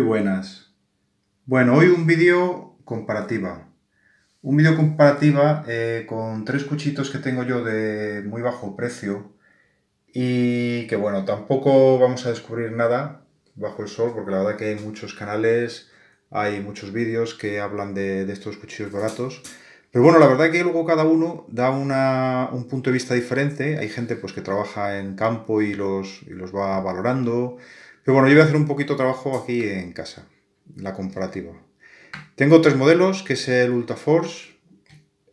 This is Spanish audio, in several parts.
buenas. Bueno, hoy un vídeo comparativa. Un vídeo comparativa eh, con tres cuchitos que tengo yo de muy bajo precio y que bueno, tampoco vamos a descubrir nada bajo el sol porque la verdad que hay muchos canales, hay muchos vídeos que hablan de, estos cuchillos baratos. Pero bueno, la verdad que luego cada uno da una, un punto de vista diferente. Hay gente pues, que trabaja en campo y los, y los va valorando. Pero bueno, yo voy a hacer un poquito de trabajo aquí en casa, la comparativa. Tengo tres modelos, que es el Ultraforce,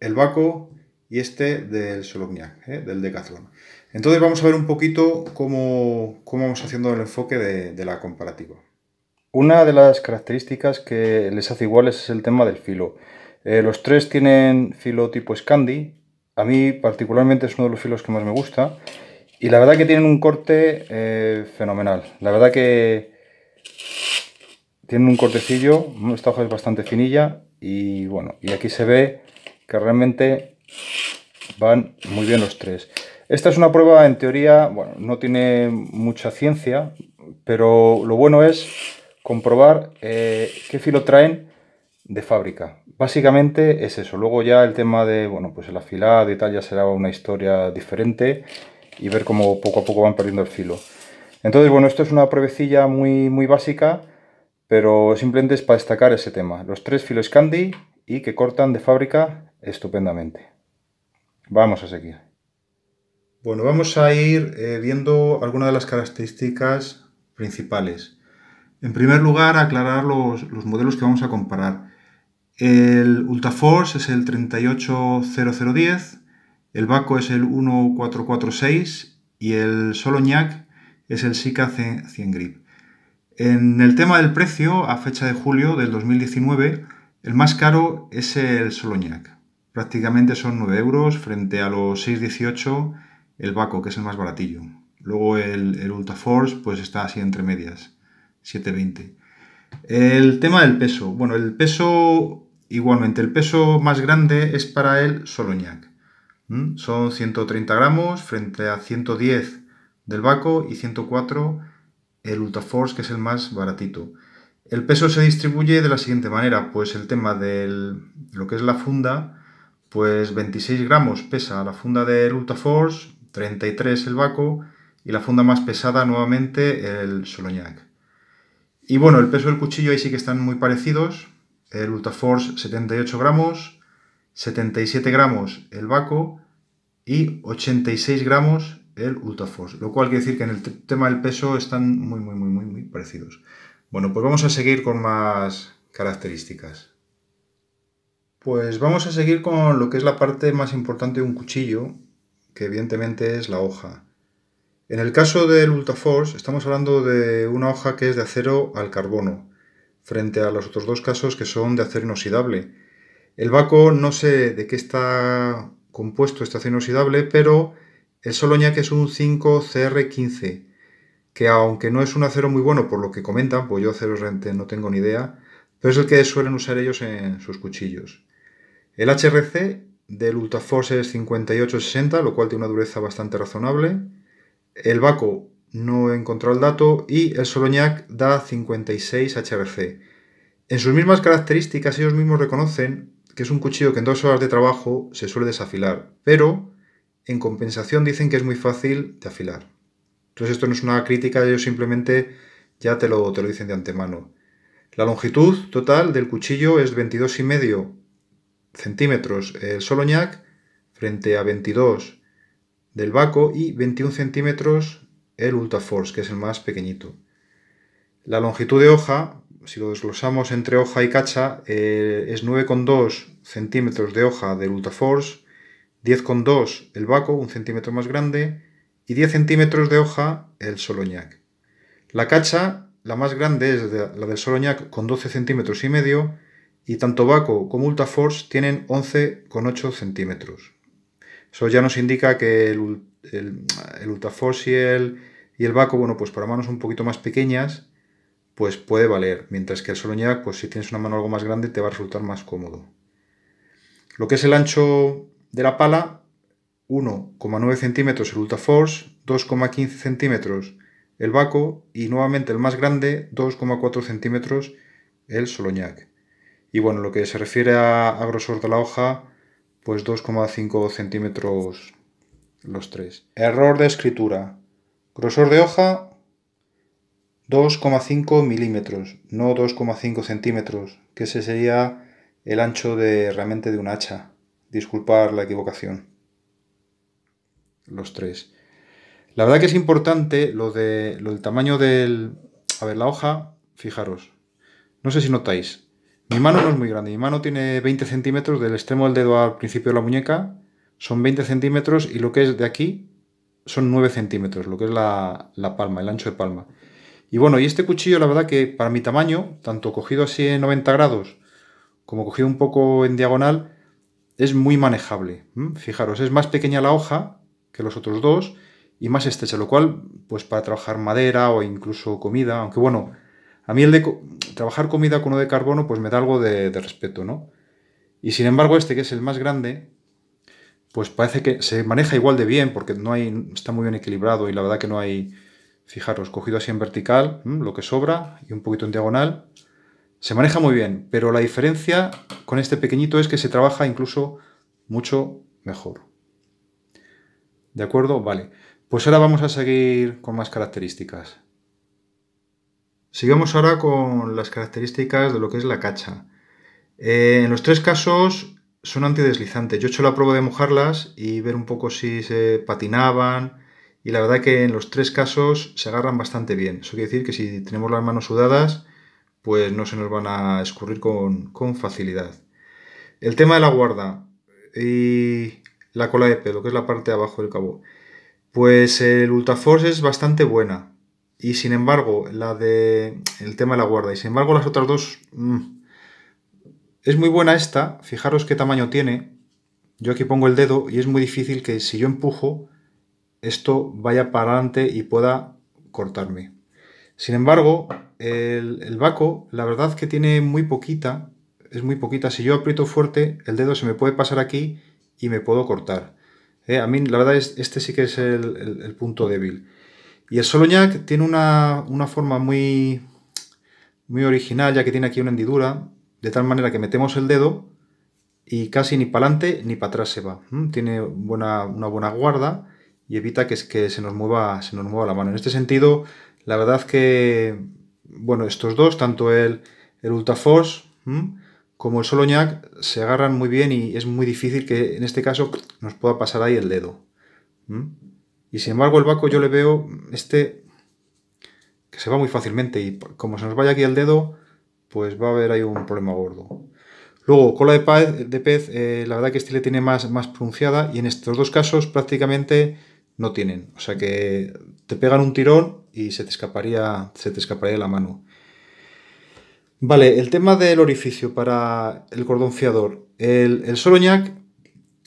el Baco y este del Solomniac, ¿eh? del Decathlon. Entonces vamos a ver un poquito cómo, vamos haciendo el enfoque de, la comparativa. Una de las características que les hace iguales es el tema del filo. Eh, los tres tienen filo tipo Scandi. A mí particularmente es uno de los filos que más me gusta y la verdad que tienen un corte eh, fenomenal. La verdad que tienen un cortecillo, esta hoja es bastante finilla y bueno, y aquí se ve que realmente van muy bien los tres. Esta es una prueba en teoría, bueno, no tiene mucha ciencia, pero lo bueno es comprobar eh, qué filo traen de fábrica. Básicamente es eso. Luego ya el tema de, bueno, pues el afilado y tal ya será una historia diferente y ver cómo poco a poco van perdiendo el filo. Entonces, bueno, esto es una pruebecilla muy, muy básica, pero simplemente es para destacar ese tema. Los tres filos candy y que cortan de fábrica estupendamente. Vamos a seguir. Bueno, vamos a ir eh, viendo algunas de las características principales. En primer lugar, aclarar los, los modelos que vamos a comparar. El Ultraforce es el 380010, el Baco es el 1446 y el Soloñac es el Sika 100 Grip. En el tema del precio, a fecha de julio del 2019, el más caro es el Soloñac. Prácticamente son 9 euros frente a los 6,18 el Baco, que es el más baratillo. Luego el, Ultra Force, pues está así entre medias, 7,20. El tema del peso. Bueno, el peso, igualmente, el peso más grande es para el Solognac. Son 130 gramos frente a 110 del Baco y 104 el Ultraforce, que es el más baratito. El peso se distribuye de la siguiente manera, pues el tema de lo que es la funda, pues 26 gramos pesa la funda del Ultraforce, 33 el Baco y la funda más pesada nuevamente el Soloñac. Y bueno, el peso del cuchillo ahí sí que están muy parecidos, el Ultraforce 78 gramos, 77 gramos el Baco y 86 gramos el Ultraforce, lo cual quiere decir que en el tema del peso están muy, muy, muy, muy, muy parecidos. Bueno, pues vamos a seguir con más características. Pues vamos a seguir con lo que es la parte más importante de un cuchillo, que evidentemente es la hoja. En el caso del Ultraforce estamos hablando de una hoja que es de acero al carbono, frente a los otros dos casos que son de acero inoxidable. El baco no sé de qué está compuesto este acero inoxidable, pero el Soloñac es un 5CR15, que aunque no es un acero muy bueno por lo que comentan, pues yo aceros realmente no tengo ni idea, pero es el que suelen usar ellos en sus cuchillos. El HRC del Ultraforce es 5860, lo cual tiene una dureza bastante razonable. El Baco no he encontrado el dato y el Soloñac da 56 HRC. En sus mismas características ellos mismos reconocen que es un cuchillo que en dos horas de trabajo se suele desafilar, pero en compensación dicen que es muy fácil de afilar. Entonces esto no es una crítica, ellos simplemente ya te lo, te lo dicen de antemano. La longitud total del cuchillo es 22,5 centímetros el soloñac frente a 22 del Baco y 21 centímetros el Ultraforce, que es el más pequeñito. La longitud de hoja si lo desglosamos entre hoja y cacha, eh, es 9,2 centímetros de hoja del Ultraforce, 10,2 el Baco, un centímetro más grande, y 10 centímetros de hoja el Soloñac. La cacha, la más grande, es la del Soloñac con 12 centímetros y medio, y tanto Baco como Ultraforce tienen 11,8 centímetros. Eso ya nos indica que el, el, y el, y el Baco, bueno, pues para manos un poquito más pequeñas, pues puede valer, mientras que el Soloñac, pues si tienes una mano algo más grande, te va a resultar más cómodo. Lo que es el ancho de la pala, 1,9 centímetros el Ultraforce, 2,15 centímetros el Baco y nuevamente el más grande, 2,4 centímetros el Soloñac. Y bueno, lo que se refiere a, grosor de la hoja, pues 2,5 centímetros los tres. Error de escritura. Grosor de hoja 2,5 milímetros, no 2,5 centímetros, que ese sería el ancho de realmente de un hacha. Disculpar la equivocación. Los tres. La verdad que es importante lo, de, lo del tamaño del... A ver, la hoja, fijaros. No sé si notáis. Mi mano no es muy grande. Mi mano tiene 20 centímetros del extremo del dedo al principio de la muñeca. Son 20 centímetros y lo que es de aquí son 9 centímetros, lo que es la, la palma, el ancho de palma. Y bueno, y este cuchillo la verdad que para mi tamaño, tanto cogido así en 90 grados como cogido un poco en diagonal, es muy manejable. Fijaros, es más pequeña la hoja que los otros dos y más estrecha, lo cual, pues para trabajar madera o incluso comida, aunque bueno, a mí el de trabajar comida con uno de carbono pues me da algo de, de respeto, ¿no? Y sin embargo este que es el más grande, pues parece que se maneja igual de bien porque no hay, está muy bien equilibrado y la verdad que no hay Fijaros, cogido así en vertical, mm, lo que sobra, y un poquito en diagonal. Se maneja muy bien, pero la diferencia con este pequeñito es que se trabaja incluso mucho mejor. ¿De acuerdo? Vale. Pues ahora vamos a seguir con más características. Sigamos ahora con las características de lo que es la cacha. Eh, en los tres casos son antideslizantes. Yo he hecho la prueba de mojarlas y ver un poco si se patinaban, y la verdad que en los tres casos se agarran bastante bien. Eso quiere decir que si tenemos las manos sudadas, pues no se nos van a escurrir con, facilidad. El tema de la guarda y la cola de pelo, que es la parte de abajo del cabo. Pues el Ultraforce es bastante buena. Y sin embargo, la de. El tema de la guarda. Y sin embargo, las otras dos. Mm, es muy buena esta. Fijaros qué tamaño tiene. Yo aquí pongo el dedo y es muy difícil que si yo empujo esto vaya para adelante y pueda cortarme. Sin embargo, el, el Baco, la verdad que tiene muy poquita, es muy poquita. Si yo aprieto fuerte, el dedo se me puede pasar aquí y me puedo cortar. Eh, a mí, la verdad, es, este sí que es el, punto débil. Y el Soloñac tiene una, forma muy, muy original, ya que tiene aquí una hendidura, de tal manera que metemos el dedo y casi ni para adelante ni para atrás se va. Mm, tiene una buena guarda y evita que, se, nos mueva, se nos mueva la mano. En este sentido, la verdad que, bueno, estos dos, tanto el, el Ultraforce como el Soloñac, se agarran muy bien y es muy difícil que en este caso nos pueda pasar ahí el dedo. Y sin embargo, el Baco yo le veo este que se va muy fácilmente y como se nos vaya aquí el dedo, pues va a haber ahí un problema gordo. Luego, cola de pez, eh, la verdad que este le tiene más, más pronunciada y en estos dos casos prácticamente no tienen. O sea que te pegan un tirón y se te escaparía, se te escaparía la mano. Vale, el tema del orificio para el cordón El, solo Soloñac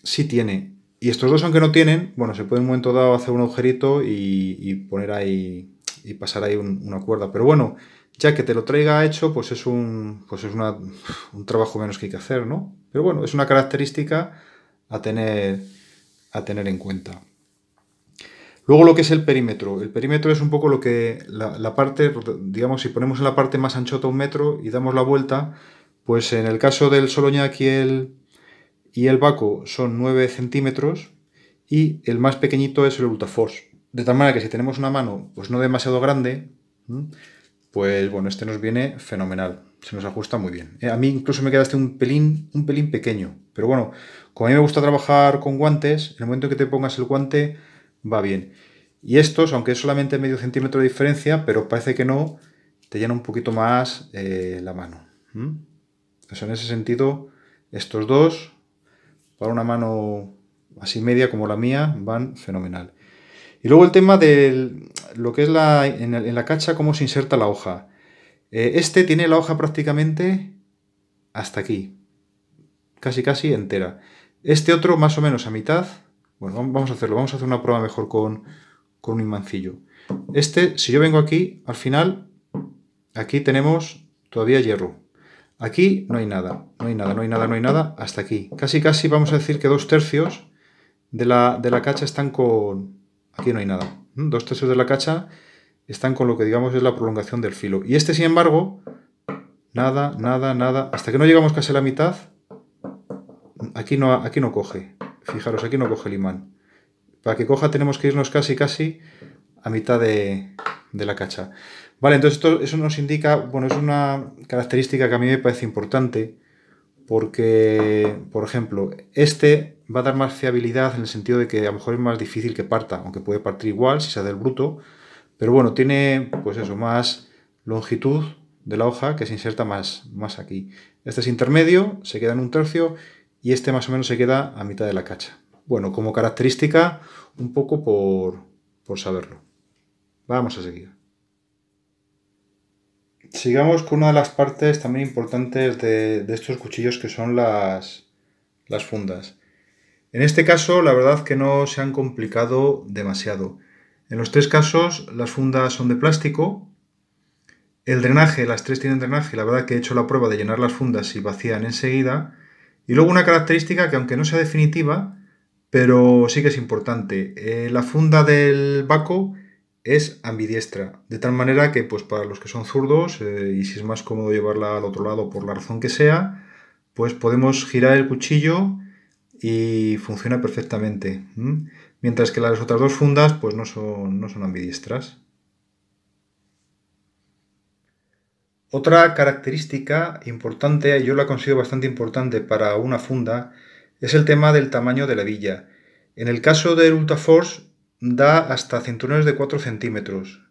sí tiene. Y estos dos, aunque no tienen, bueno, se puede en un momento dado hacer un agujerito y, poner ahí y pasar ahí una cuerda. Pero bueno, ya que te lo traiga hecho, pues es un, pues es un trabajo menos que hay que hacer, ¿no? Pero bueno, es una característica a tener, a tener en cuenta. Luego lo que es el perímetro. El perímetro es un poco lo que la, parte, digamos, si ponemos en la parte más anchota un metro y damos la vuelta, pues en el caso del Soloñac y el, y Baco son 9 centímetros y el más pequeñito es el Ultraforce. De tal manera que si tenemos una mano pues no demasiado grande, pues bueno, este nos viene fenomenal, se nos ajusta muy bien. Eh, a mí incluso me quedaste un pelín, un pelín pequeño, pero bueno, como a mí me gusta trabajar con guantes, en el momento que te pongas el guante va bien. Y estos, aunque es solamente medio centímetro de diferencia, pero parece que no, te llena un poquito más eh, la mano. en ese sentido, estos dos, para una mano así media como la mía, van fenomenal. Y luego el tema de lo que es la, en, la cacha, cómo se inserta la hoja. Eh, este tiene la hoja prácticamente hasta aquí, casi casi entera. Este otro más o menos a mitad, bueno, vamos a hacerlo, vamos a hacer una prueba mejor con, un imancillo. Este, si yo vengo aquí, al final, aquí tenemos todavía hierro. Aquí no hay nada, no hay nada, no hay nada, no hay nada, hasta aquí. Casi, casi vamos a decir que dos tercios de la, de la cacha están con... Aquí no hay nada. ¿Mm? Dos tercios de la cacha están con lo que digamos es la prolongación del filo. Y este, sin embargo, nada, nada, nada. Hasta que no llegamos casi a la mitad, aquí no, aquí no coge. Fijaros, aquí no coge el imán. Para que coja tenemos que irnos casi, casi a mitad de, la cacha. Vale, entonces eso nos indica, bueno, es una característica que a mí me parece importante porque, por ejemplo, este va a dar más fiabilidad en el sentido de que a lo mejor es más difícil que parta, aunque puede partir igual si se del el bruto, pero bueno, tiene, pues eso, más longitud de la hoja que se inserta más, más aquí. Este es intermedio, se queda en un tercio y este más o menos se queda a mitad de la cacha. Bueno, como característica, un poco por, saberlo. Vamos a seguir. Sigamos con una de las partes también importantes de, estos cuchillos que son las, las fundas. En este caso, la verdad que no se han complicado demasiado. En los tres casos, las fundas son de plástico. El drenaje, las tres tienen drenaje. La verdad que he hecho la prueba de llenar las fundas y vacían enseguida. Y luego una característica que aunque no sea definitiva, pero sí que es importante. Eh, la funda del Baco es ambidiestra, de tal manera que pues para los que son zurdos eh, y si es más cómodo llevarla al otro lado por la razón que sea, pues podemos girar el cuchillo y funciona perfectamente. Mientras que las otras dos fundas pues no no son ambidiestras. Otra característica importante, yo la considero bastante importante para una funda, es el tema del tamaño de la villa. En el caso del Ultraforce da hasta cinturones de 4 centímetros,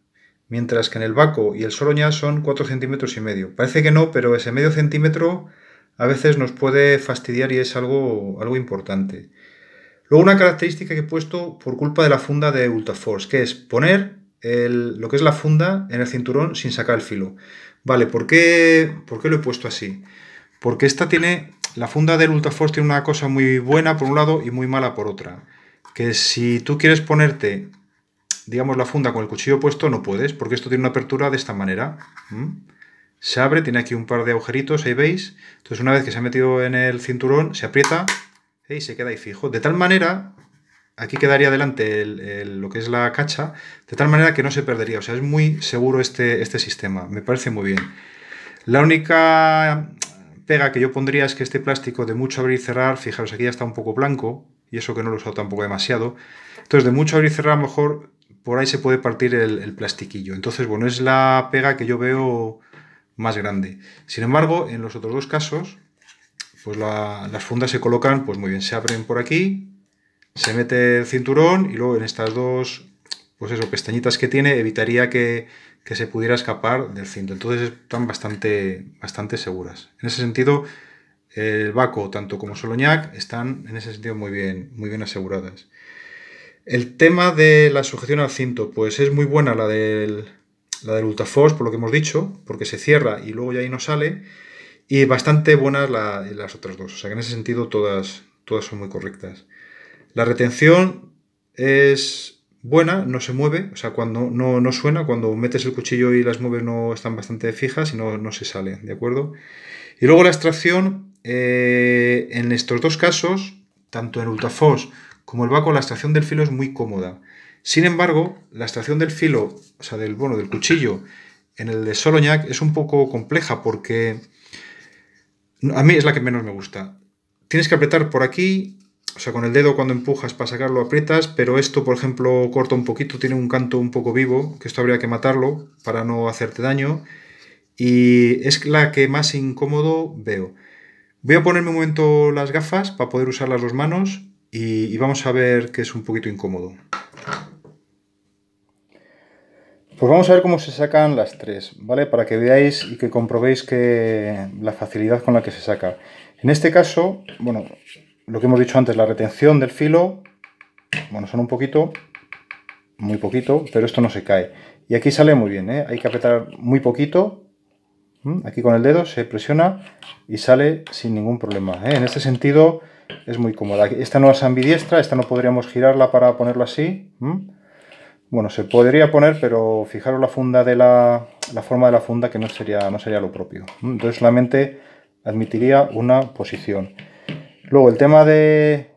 mientras que en el Baco y el Soroña son 4 centímetros y medio. Parece que no, pero ese medio centímetro a veces nos puede fastidiar y es algo, algo importante. Luego una característica que he puesto por culpa de la funda de Ultraforce, que es poner lo que es la funda en el cinturón sin sacar el filo. Vale, ¿por qué, ¿por qué lo he puesto así? Porque esta tiene, la funda del Ultraforce tiene una cosa muy buena por un lado y muy mala por otra. Que si tú quieres ponerte, digamos, la funda con el cuchillo puesto, no puedes, porque esto tiene una apertura de esta manera. Se abre, tiene aquí un par de agujeritos, ahí veis. Entonces una vez que se ha metido en el cinturón, se aprieta ¿eh? y se queda ahí fijo. De tal manera aquí quedaría adelante lo que es la cacha, de tal manera que no se perdería. O sea, es muy seguro este, este sistema, me parece muy bien. La única pega que yo pondría es que este plástico de mucho abrir y cerrar, fijaros, aquí ya está un poco blanco, y eso que no lo he usado tampoco demasiado. Entonces, de mucho abrir y cerrar, mejor por ahí se puede partir el, plastiquillo. Entonces, bueno, es la pega que yo veo más grande. Sin embargo, en los otros dos casos, pues las fundas se colocan, pues muy bien, se abren por aquí, se mete el cinturón y luego en estas dos, pues eso, pestañitas que tiene, evitaría que, se pudiera escapar del cinto. Entonces están bastante, bastante seguras. En ese sentido, el Baco, tanto como Soloñac, están en ese sentido muy bien, muy bien aseguradas. El tema de la sujeción al cinto, pues es muy buena la del, la por lo que hemos dicho, porque se cierra y luego ya ahí no sale. Y bastante buenas las otras dos. O sea que en ese sentido todas, todas son muy correctas. La retención es buena, no se mueve, o sea, cuando no, suena, cuando metes el cuchillo y las mueves no están bastante fijas y no, se sale, ¿de acuerdo? Y luego la extracción, eh, en estos dos casos, tanto en ultrafos como el vaco, la extracción del filo es muy cómoda. Sin embargo, la extracción del filo, o sea, del, bueno, del cuchillo, en el de Soloñac es un poco compleja porque a mí es la que menos me gusta. Tienes que apretar por aquí, o sea, con el dedo cuando empujas para sacarlo aprietas, pero esto, por ejemplo, corta un poquito, tiene un canto un poco vivo, que esto habría que matarlo para no hacerte daño. Y es la que más incómodo veo. Voy a ponerme un momento las gafas para poder usar las dos manos y, vamos a ver que es un poquito incómodo. Pues vamos a ver cómo se sacan las tres, ¿vale? Para que veáis y que comprobéis que la facilidad con la que se saca. En este caso, bueno, lo que hemos dicho antes, la retención del filo, bueno, son un poquito, muy poquito, pero esto no se cae. Y aquí sale muy bien, ¿eh? hay que apretar muy poquito, aquí con el dedo se presiona y sale sin ningún problema. ¿eh? En este sentido es muy cómoda. Esta no es ambidiestra, esta no podríamos girarla para ponerla así. Bueno, se podría poner, pero fijaros la funda de la, la, forma de la funda que no sería, no sería lo propio. Entonces solamente admitiría una posición. Luego, el tema de,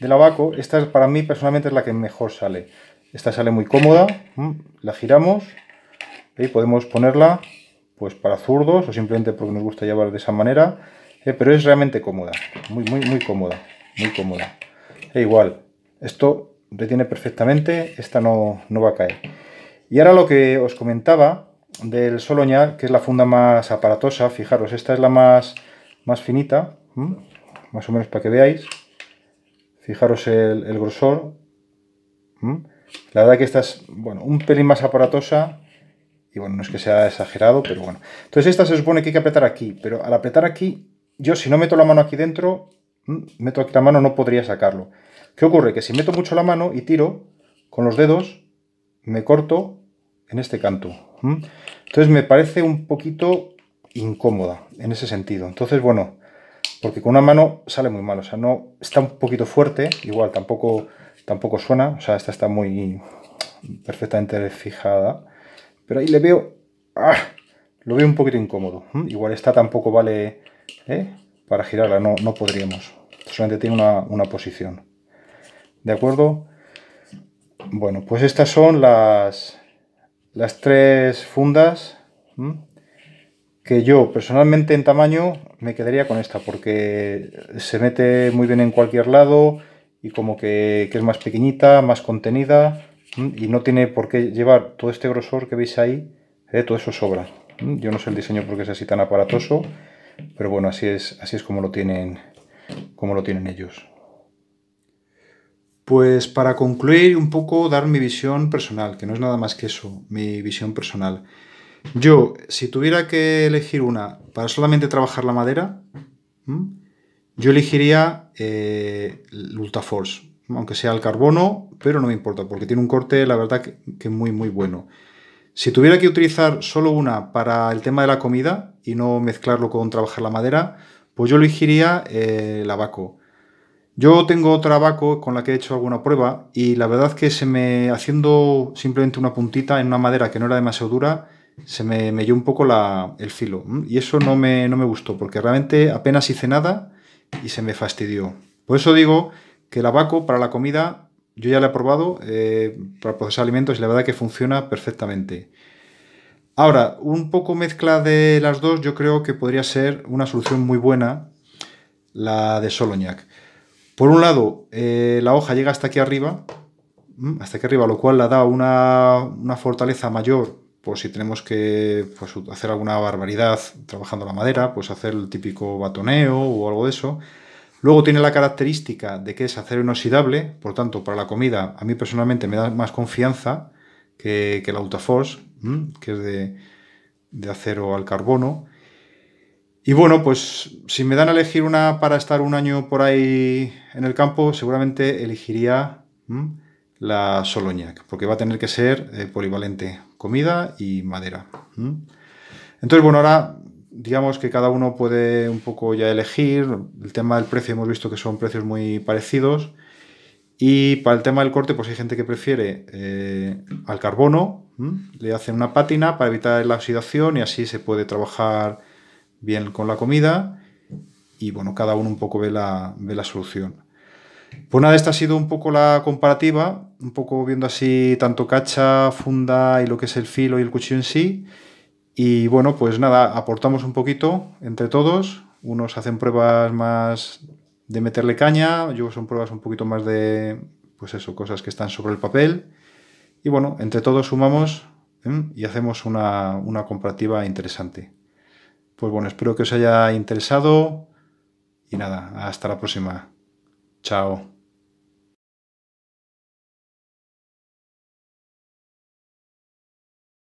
del abaco, esta para mí personalmente es la que mejor sale. Esta sale muy cómoda, la giramos y podemos ponerla pues para zurdos o simplemente porque nos gusta llevar de esa manera, ¿eh? pero es realmente cómoda, muy, muy, muy cómoda, muy cómoda. E igual, esto retiene perfectamente, esta no, va a caer. Y ahora lo que os comentaba del soloñal, que es la funda más aparatosa, fijaros, esta es la más, más finita, más o menos para que veáis. Fijaros el, grosor. ¿Mm? La verdad que esta es, bueno, un pelín más aparatosa. Y bueno, no es que sea exagerado, pero bueno. Entonces esta se supone que hay que apretar aquí. Pero al apretar aquí, yo si no meto la mano aquí dentro, meto aquí la mano, no podría sacarlo. ¿Qué ocurre? Que si meto mucho la mano y tiro con los dedos, me corto en este canto. Entonces me parece un poquito incómoda en ese sentido. Entonces, bueno, porque con una mano sale muy mal, o sea, no, está un poquito fuerte, igual tampoco, tampoco suena, o sea, esta está muy perfectamente fijada, pero ahí le veo, ¡ah! lo veo un poquito incómodo, igual esta tampoco vale ¿eh? para girarla, no, no podríamos, solamente tiene una, posición, ¿de acuerdo? Bueno, pues estas son las, las tres fundas que yo personalmente en tamaño me quedaría con esta porque se mete muy bien en cualquier lado y como que, es más pequeñita, más contenida y no tiene por qué llevar todo este grosor que veis ahí, ¿eh? todo eso sobra. Yo no sé el diseño porque es así tan aparatoso, pero bueno, así es, así es como lo tienen, como lo tienen ellos. Pues para concluir un poco dar mi visión personal, que no es nada más que eso, mi visión personal. Yo, si tuviera que elegir una para solamente trabajar la madera, yo elegiría eh, el aunque sea el carbono, pero no me importa, porque tiene un corte, la verdad, que, es muy, muy bueno. Si tuviera que utilizar solo una para el tema de la comida y no mezclarlo con trabajar la madera, pues yo elegiría eh, el abaco. Yo tengo otra abaco con la que he hecho alguna prueba y la verdad que se me haciendo simplemente una puntita en una madera que no era demasiado dura, se me, me un poco la, el filo. Y eso no me, no me gustó, porque realmente apenas hice nada y se me fastidió. Por eso digo que el abaco para la comida, yo ya lo he probado eh, para procesar alimentos y la verdad que funciona perfectamente. Ahora, un poco mezcla de las dos, yo creo que podría ser una solución muy buena la de soloñac Por un lado, eh, la hoja llega hasta aquí arriba, hasta aquí arriba, lo cual le da una, una fortaleza mayor por pues si tenemos que pues, hacer alguna barbaridad trabajando la madera, pues hacer el típico batoneo o algo de eso. Luego tiene la característica de que es acero inoxidable, por tanto, para la comida a mí personalmente me da más confianza que, la Utaforce, que es de, acero al carbono. Y bueno, pues si me dan a elegir una para estar un año por ahí en el campo, seguramente elegiría la Soloñac, porque va a tener que ser eh, polivalente, comida y madera. Entonces, bueno, ahora digamos que cada uno puede un poco ya elegir. El tema del precio hemos visto que son precios muy parecidos. Y para el tema del corte, pues hay gente que prefiere eh, al carbono, le hacen una pátina para evitar la oxidación y así se puede trabajar bien con la comida. Y bueno, cada uno un poco ve ve la solución. Pues nada, esta ha sido un poco la comparativa, un poco viendo así tanto cacha, funda y lo que es el filo y el cuchillo en sí. Y bueno, pues nada, aportamos un poquito entre todos. Unos hacen pruebas más de meterle caña, yo son pruebas un poquito más de, pues eso, cosas que están sobre el papel. Y bueno, entre todos sumamos ¿eh? y hacemos una, una comparativa interesante. Pues bueno, espero que os haya interesado y nada, hasta la próxima. Ciao.